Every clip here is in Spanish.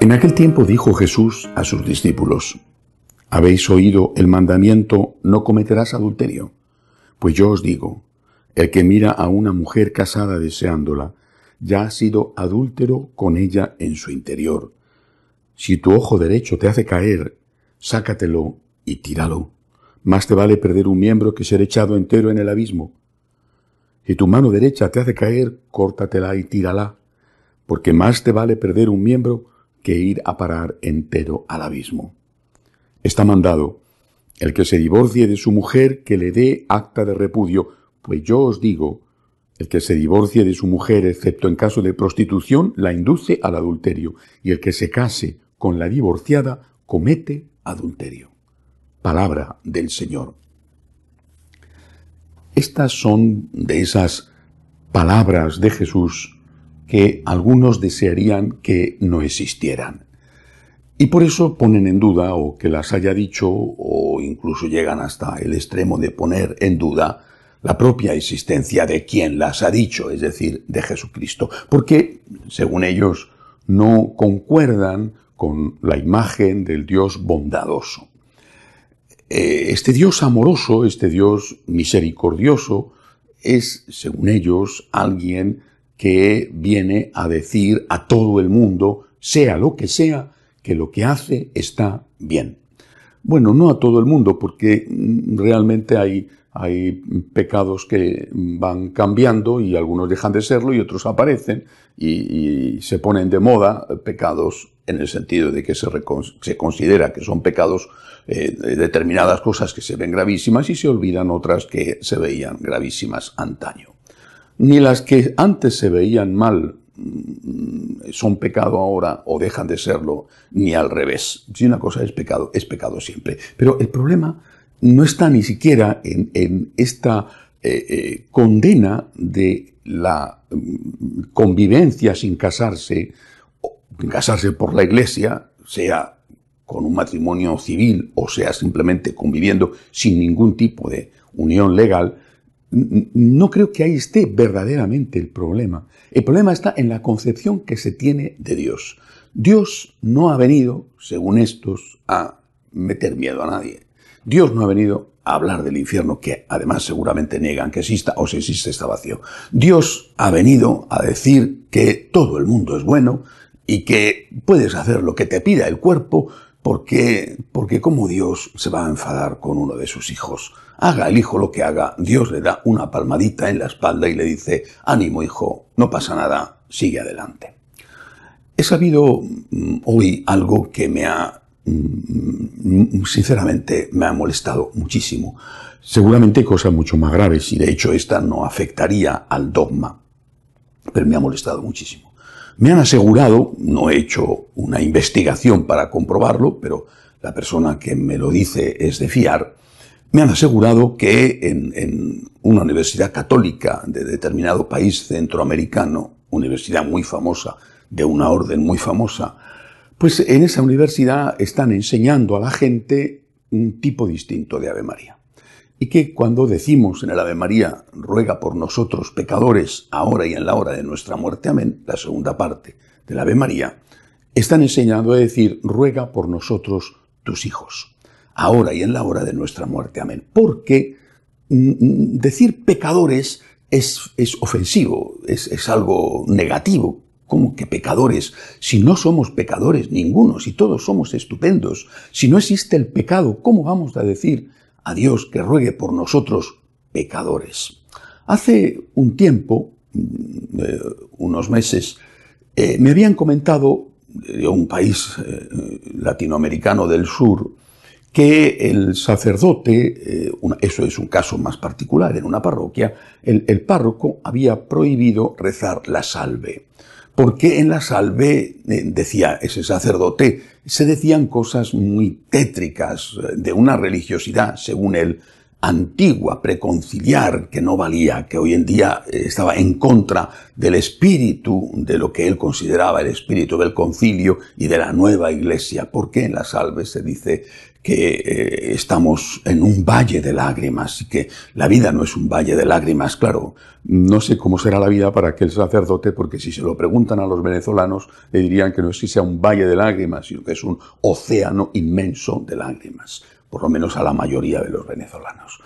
En aquel tiempo dijo Jesús a sus discípulos, Habéis oído el mandamiento, no cometerás adulterio. Pues yo os digo, el que mira a una mujer casada deseándola, ya ha sido adúltero con ella en su interior. Si tu ojo derecho te hace caer, sácatelo y tíralo. Más te vale perder un miembro que ser echado entero en el abismo. Si tu mano derecha te hace caer, córtatela y tírala, porque más te vale perder un miembro que ir a parar entero al abismo. Está mandado el que se divorcie de su mujer que le dé acta de repudio, pues yo os digo, el que se divorcie de su mujer excepto en caso de prostitución la induce al adulterio, y el que se case con la divorciada comete adulterio. Palabra del Señor. Estas son de esas palabras de Jesús que algunos desearían que no existieran. Y por eso ponen en duda o que las haya dicho o incluso llegan hasta el extremo de poner en duda la propia existencia de quien las ha dicho, es decir, de Jesucristo, porque, según ellos, no concuerdan con la imagen del Dios bondadoso. Eh, este Dios amoroso, este Dios misericordioso, es, según ellos, alguien que viene a decir a todo el mundo, sea lo que sea, que lo que hace está bien. Bueno, no a todo el mundo, porque mm, realmente hay, hay pecados que van cambiando y algunos dejan de serlo y otros aparecen y, se ponen de moda pecados en el sentido de que se, se considera que son pecados eh, determinadas cosas que se ven gravísimas y se olvidan otras que se veían gravísimas antaño ni las que antes se veían mal mm, son pecado ahora o dejan de serlo, ni al revés. Si una cosa es pecado, es pecado siempre. Pero el problema no está ni siquiera en, esta eh, eh, condena de la mm, convivencia sin casarse, o casarse por la iglesia, sea con un matrimonio civil o sea simplemente conviviendo sin ningún tipo de unión legal, no creo que ahí esté verdaderamente el problema. El problema está en la concepción que se tiene de Dios. Dios no ha venido, según estos, a meter miedo a nadie. Dios no ha venido a hablar del infierno, que además seguramente niegan que exista o si existe está vacío. Dios ha venido a decir que todo el mundo es bueno y que puedes hacer lo que te pida el cuerpo, ¿Por qué? Porque como Dios se va a enfadar con uno de sus hijos, haga el hijo lo que haga, Dios le da una palmadita en la espalda y le dice, ánimo hijo, no pasa nada, sigue adelante. He sabido mm, hoy algo que me ha, mm, sinceramente, me ha molestado muchísimo. Seguramente cosas mucho más graves y de hecho esta no afectaría al dogma, pero me ha molestado muchísimo. Me han asegurado, no he hecho una investigación para comprobarlo, pero la persona que me lo dice es de fiar, me han asegurado que en, una universidad católica de determinado país centroamericano, universidad muy famosa, de una orden muy famosa, pues en esa universidad están enseñando a la gente un tipo distinto de Ave María y que cuando decimos en el Ave María, ruega por nosotros pecadores, ahora y en la hora de nuestra muerte, amén, la segunda parte del Ave María, están enseñando a decir, ruega por nosotros tus hijos, ahora y en la hora de nuestra muerte, amén. Porque mm, mm, decir pecadores es, ofensivo, es, es algo negativo, ¿Cómo que pecadores? Si no somos pecadores ninguno, si todos somos estupendos, si no existe el pecado, ¿cómo vamos a decir a Dios que ruegue por nosotros pecadores. Hace un tiempo, mm, eh, unos meses, eh, me habían comentado de un país eh, latinoamericano del sur que el sacerdote, eso es un caso más particular en una parroquia, el, el párroco había prohibido rezar la salve porque en la salve, decía ese sacerdote, se decían cosas muy tétricas eh, de una religiosidad, según él, antigua, preconciliar, que no valía, que hoy en día eh, estaba en contra del espíritu, de lo que él consideraba el espíritu del concilio y de la nueva iglesia, porque en la salve se dice que eh, estamos en un valle de lágrimas y que la vida no es un valle de lágrimas. Claro, no sé cómo será la vida para aquel sacerdote, porque si se lo preguntan a los venezolanos, le dirían que no es que sea un valle de lágrimas, sino que es un océano inmenso de lágrimas por lo menos a la mayoría de los venezolanos.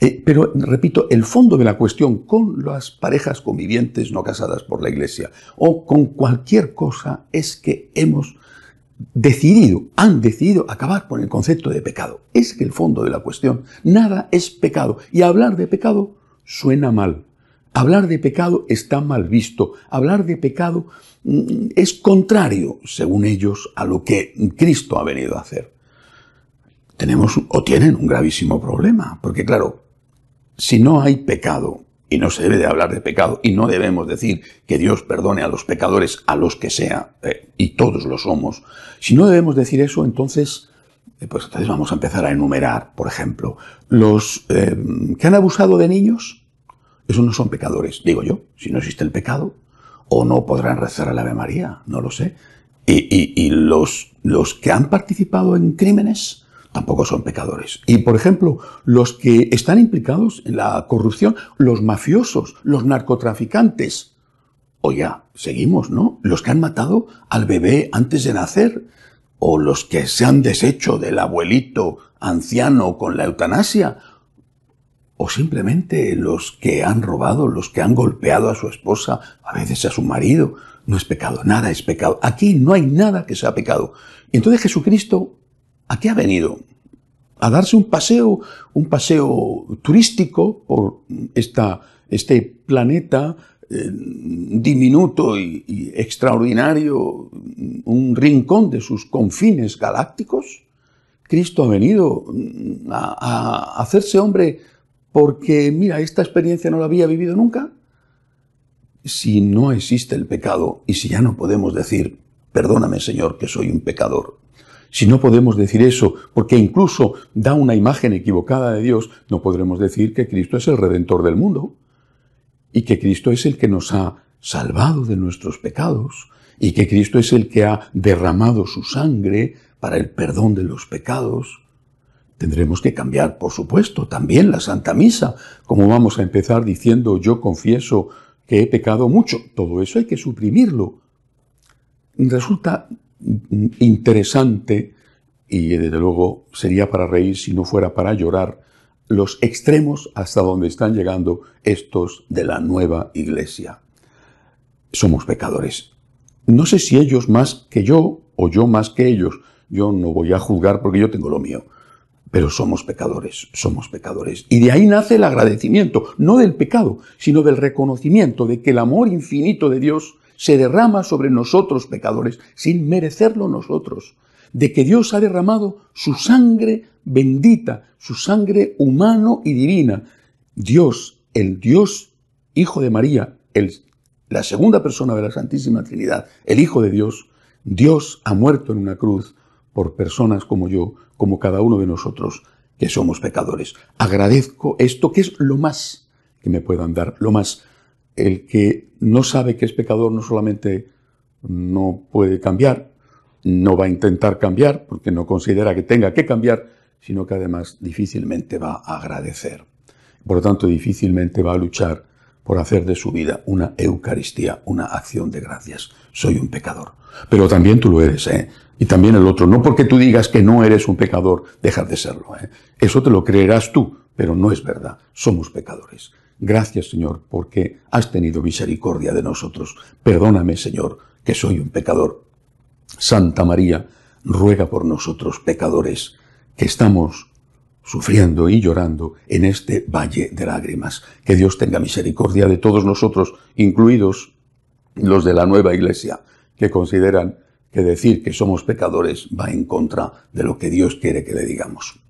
Eh, pero, repito, el fondo de la cuestión con las parejas convivientes no casadas por la Iglesia o con cualquier cosa es que hemos decidido, han decidido acabar con el concepto de pecado. Es el fondo de la cuestión. Nada es pecado. Y hablar de pecado suena mal. Hablar de pecado está mal visto. Hablar de pecado mm, es contrario, según ellos, a lo que Cristo ha venido a hacer. Tenemos o tienen un gravísimo problema, porque claro, si no hay pecado, y no se debe de hablar de pecado y no debemos decir que Dios perdone a los pecadores, a los que sea, eh, y todos lo somos. Si no debemos decir eso, entonces, eh, pues entonces vamos a empezar a enumerar, por ejemplo, los eh, que han abusado de niños, esos no son pecadores, digo yo, si no existe el pecado, o no podrán rezar la Ave María, no lo sé. Y, los, los que han participado en crímenes, tampoco son pecadores. Y, por ejemplo, los que están implicados en la corrupción, los mafiosos, los narcotraficantes, o ya, seguimos, ¿no? Los que han matado al bebé antes de nacer, o los que se han deshecho del abuelito anciano con la eutanasia, o simplemente los que han robado, los que han golpeado a su esposa, a veces a su marido, no es pecado, nada es pecado. Aquí no hay nada que sea pecado. Y entonces Jesucristo ¿A qué ha venido? A darse un paseo, un paseo turístico por esta, este planeta eh, diminuto y, extraordinario, un rincón de sus confines galácticos. Cristo ha venido mm, a, a, hacerse hombre porque, mira, esta experiencia no la había vivido nunca. Si no existe el pecado y si ya no podemos decir, perdóname Señor que soy un pecador, si no podemos decir eso, porque incluso da una imagen equivocada de Dios, no podremos decir que Cristo es el redentor del mundo y que Cristo es el que nos ha salvado de nuestros pecados y que Cristo es el que ha derramado su sangre para el perdón de los pecados. Tendremos que cambiar, por supuesto, también la Santa Misa, como vamos a empezar diciendo yo confieso que he pecado mucho. Todo eso hay que suprimirlo. Resulta interesante y desde luego sería para reír si no fuera para llorar los extremos hasta donde están llegando estos de la nueva iglesia. Somos pecadores. No sé si ellos más que yo o yo más que ellos. Yo no voy a juzgar porque yo tengo lo mío. Pero somos pecadores, somos pecadores. Y de ahí nace el agradecimiento, no del pecado, sino del reconocimiento de que el amor infinito de Dios se derrama sobre nosotros pecadores, sin merecerlo nosotros, de que Dios ha derramado su sangre bendita, su sangre humano y divina. Dios, el Dios Hijo de María, la segunda persona de la Santísima Trinidad, el Hijo de Dios, Dios ha muerto en una cruz por personas como yo, como cada uno de nosotros, que somos pecadores. Agradezco esto que es lo más que me puedan dar, lo más el que no sabe que es pecador no solamente no puede cambiar, no va a intentar cambiar porque no considera que tenga que cambiar, sino que además difícilmente va a agradecer. Por lo tanto, difícilmente va a luchar por hacer de su vida una Eucaristía, una acción de gracias. Soy un pecador. Pero también tú lo eres, ¿eh? Y también el otro. No porque tú digas que no eres un pecador, dejas de serlo, ¿eh? Eso te lo creerás tú, pero no es verdad. Somos pecadores. Gracias, Señor, porque has tenido misericordia de nosotros. Perdóname, Señor, que soy un pecador. Santa María, ruega por nosotros pecadores, que estamos sufriendo y llorando en este valle de lágrimas. Que Dios tenga misericordia de todos nosotros, incluidos los de la nueva iglesia, que consideran que decir que somos pecadores va en contra de lo que Dios quiere que le digamos.